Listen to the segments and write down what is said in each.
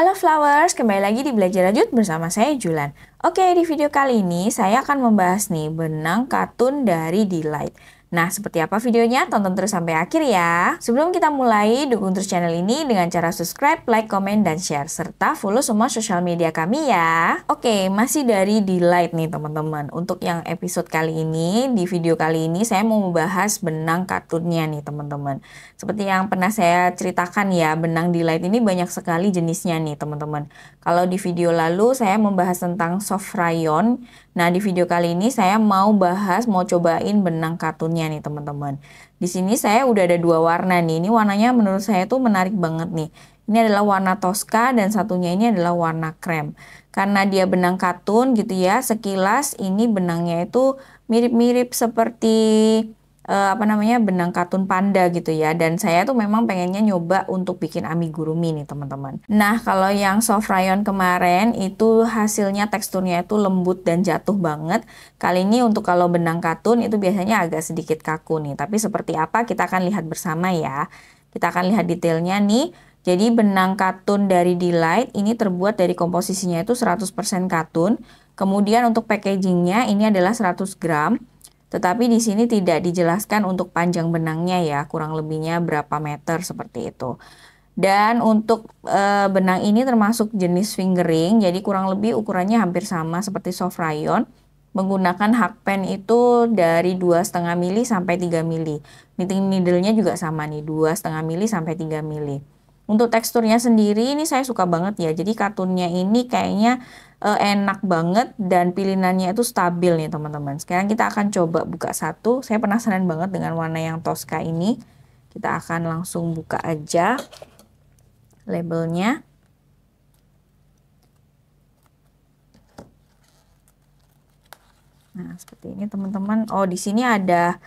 Halo Flowers, kembali lagi di Belajar Lanjut bersama saya Julan. Oke, di video kali ini saya akan membahas nih benang katun dari Delight. Nah, seperti apa videonya? Tonton terus sampai akhir ya. Sebelum kita mulai, dukung terus channel ini dengan cara subscribe, like, komen, dan share. Serta follow semua sosial media kami ya. Oke, masih dari Delight nih teman-teman. Untuk yang episode kali ini, di video kali ini saya mau membahas benang katunnya nih teman-teman. Seperti yang pernah saya ceritakan ya, benang Delight ini banyak sekali jenisnya nih teman-teman. Kalau di video lalu saya membahas tentang soft rayon, Nah, di video kali ini saya mau bahas, mau cobain benang katunnya nih teman-teman. Di sini saya udah ada dua warna nih. Ini warnanya menurut saya tuh menarik banget nih. Ini adalah warna toska dan satunya ini adalah warna krem. Karena dia benang katun gitu ya, sekilas ini benangnya itu mirip-mirip seperti uh, apa namanya benang katun panda gitu ya dan saya tuh memang pengennya nyoba untuk bikin amigurumi nih teman-teman nah kalau yang soft rayon kemarin itu hasilnya teksturnya itu lembut dan jatuh banget kali ini untuk kalau benang katun itu biasanya agak sedikit kaku nih tapi seperti apa kita akan lihat bersama ya kita akan lihat detailnya nih jadi benang katun dari Delight ini terbuat dari komposisinya itu 100% katun. Kemudian untuk packagingnya ini adalah 100 gram. Tetapi di sini tidak dijelaskan untuk panjang benangnya ya, kurang lebihnya berapa meter seperti itu. Dan untuk e, benang ini termasuk jenis fingering, jadi kurang lebih ukurannya hampir sama seperti soft rayon. Menggunakan hak pen itu dari 2,5 mili sampai 3 mili. Knitting needle-nya juga sama nih, 2,5 mili sampai 3 mili. Untuk teksturnya sendiri ini saya suka banget ya. Jadi katunnya ini kayaknya uh, enak banget dan pilihannya itu stabil nih teman-teman. Sekarang kita akan coba buka satu. Saya penasaran banget dengan warna yang Tosca ini. Kita akan langsung buka aja labelnya. Nah, seperti ini teman-teman. Oh, di sini ada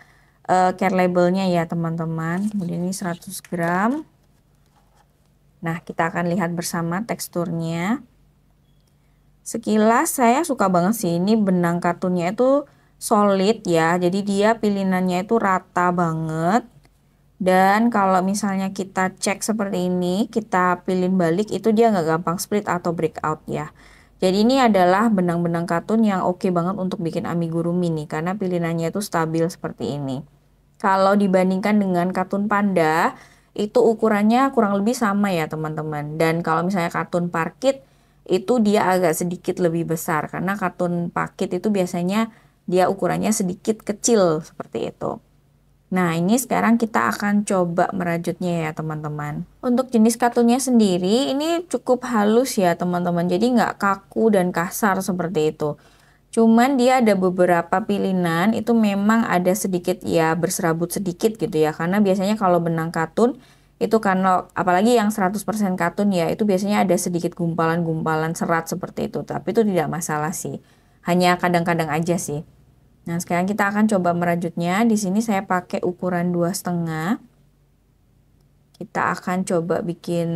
uh, care labelnya ya teman-teman. Kemudian ini 100 gram. Nah, kita akan lihat bersama teksturnya. Sekilas saya suka banget sih ini benang katunnya itu solid ya. Jadi dia pilinannya itu rata banget. Dan kalau misalnya kita cek seperti ini, kita pilih balik itu dia nggak gampang split atau breakout ya. Jadi ini adalah benang-benang katun yang oke okay banget untuk bikin amigurumi nih karena pilihannya itu stabil seperti ini. Kalau dibandingkan dengan katun panda, itu ukurannya kurang lebih sama ya teman-teman. Dan kalau misalnya kartun parkit itu dia agak sedikit lebih besar karena kartun parkit itu biasanya dia ukurannya sedikit kecil seperti itu. Nah, ini sekarang kita akan coba merajutnya ya, teman-teman. Untuk jenis katunnya sendiri, ini cukup halus ya, teman-teman. Jadi nggak kaku dan kasar seperti itu. Cuman dia ada beberapa pilihan itu memang ada sedikit ya berserabut sedikit gitu ya. Karena biasanya kalau benang katun itu karena apalagi yang 100% katun ya itu biasanya ada sedikit gumpalan-gumpalan serat seperti itu. Tapi itu tidak masalah sih. Hanya kadang-kadang aja sih. Nah, sekarang kita akan coba merajutnya. Di sini saya pakai ukuran dua setengah. Kita akan coba bikin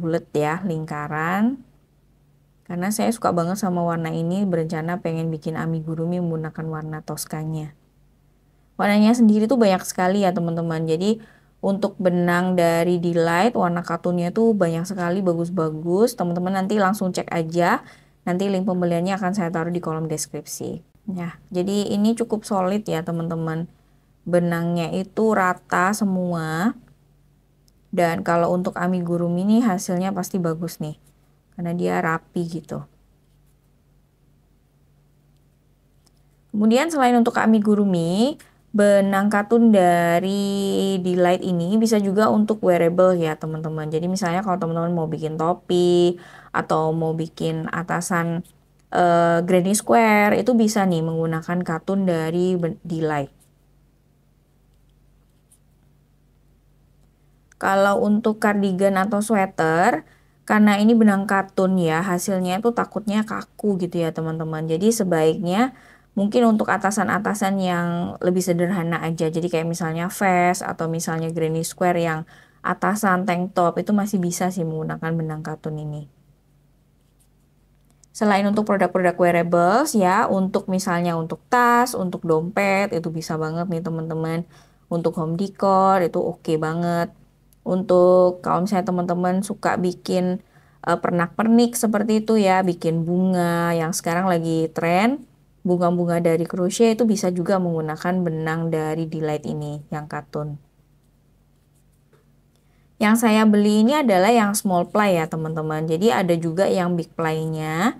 bulat ya, lingkaran. Karena saya suka banget sama warna ini, berencana pengen bikin amigurumi menggunakan warna toskanya. Warnanya sendiri tuh banyak sekali ya teman-teman. Jadi untuk benang dari Delight warna katunnya tuh banyak sekali bagus-bagus. Teman-teman nanti langsung cek aja. Nanti link pembeliannya akan saya taruh di kolom deskripsi. Nah, jadi ini cukup solid ya teman-teman. Benangnya itu rata semua. Dan kalau untuk amigurumi ini hasilnya pasti bagus nih karena dia rapi gitu. Kemudian selain untuk amigurumi, benang katun dari Delight ini bisa juga untuk wearable ya teman-teman. Jadi misalnya kalau teman-teman mau bikin topi atau mau bikin atasan uh, granny square itu bisa nih menggunakan katun dari Delight. Kalau untuk cardigan atau sweater, karena ini benang katun ya hasilnya itu takutnya kaku gitu ya teman-teman jadi sebaiknya mungkin untuk atasan-atasan yang lebih sederhana aja jadi kayak misalnya vest atau misalnya granny square yang atasan tank top itu masih bisa sih menggunakan benang katun ini Selain untuk produk-produk wearables ya, untuk misalnya untuk tas, untuk dompet itu bisa banget nih teman-teman. Untuk home decor itu oke okay banget untuk kalau misalnya teman-teman suka bikin uh, pernak-pernik seperti itu ya, bikin bunga yang sekarang lagi tren, bunga-bunga dari crochet itu bisa juga menggunakan benang dari Delight ini yang katun. Yang saya beli ini adalah yang small ply ya teman-teman. Jadi ada juga yang big ply-nya.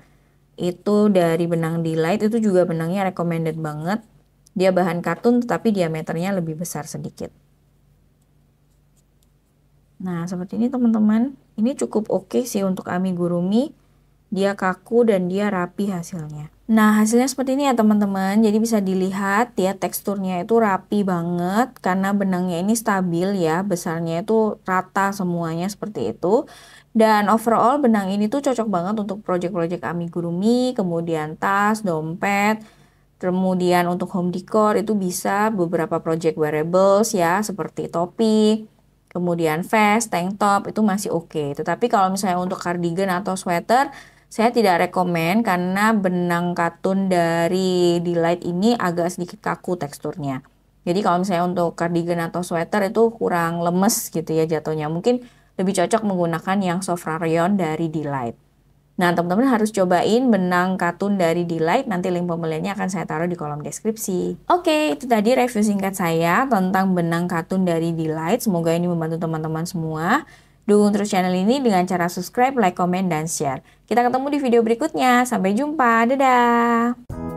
Itu dari benang Delight, itu juga benangnya recommended banget. Dia bahan katun tetapi diameternya lebih besar sedikit. Nah, seperti ini teman-teman. Ini cukup oke okay sih untuk amigurumi. Dia kaku dan dia rapi hasilnya. Nah, hasilnya seperti ini ya teman-teman. Jadi bisa dilihat ya teksturnya itu rapi banget karena benangnya ini stabil ya. Besarnya itu rata semuanya seperti itu. Dan overall benang ini tuh cocok banget untuk project-project amigurumi, kemudian tas, dompet, kemudian untuk home decor itu bisa beberapa project wearables ya seperti topi, kemudian vest, tank top itu masih oke. Okay. Tetapi kalau misalnya untuk cardigan atau sweater, saya tidak rekomen karena benang katun dari Delight ini agak sedikit kaku teksturnya. Jadi kalau misalnya untuk cardigan atau sweater itu kurang lemes gitu ya jatuhnya. Mungkin lebih cocok menggunakan yang soft rayon dari Delight. Nah, teman-teman harus cobain benang katun dari Delight. Nanti link pembeliannya akan saya taruh di kolom deskripsi. Oke, itu tadi review singkat saya tentang benang katun dari Delight. Semoga ini membantu teman-teman semua. Dukung terus channel ini dengan cara subscribe, like, komen, dan share. Kita ketemu di video berikutnya. Sampai jumpa. Dadah!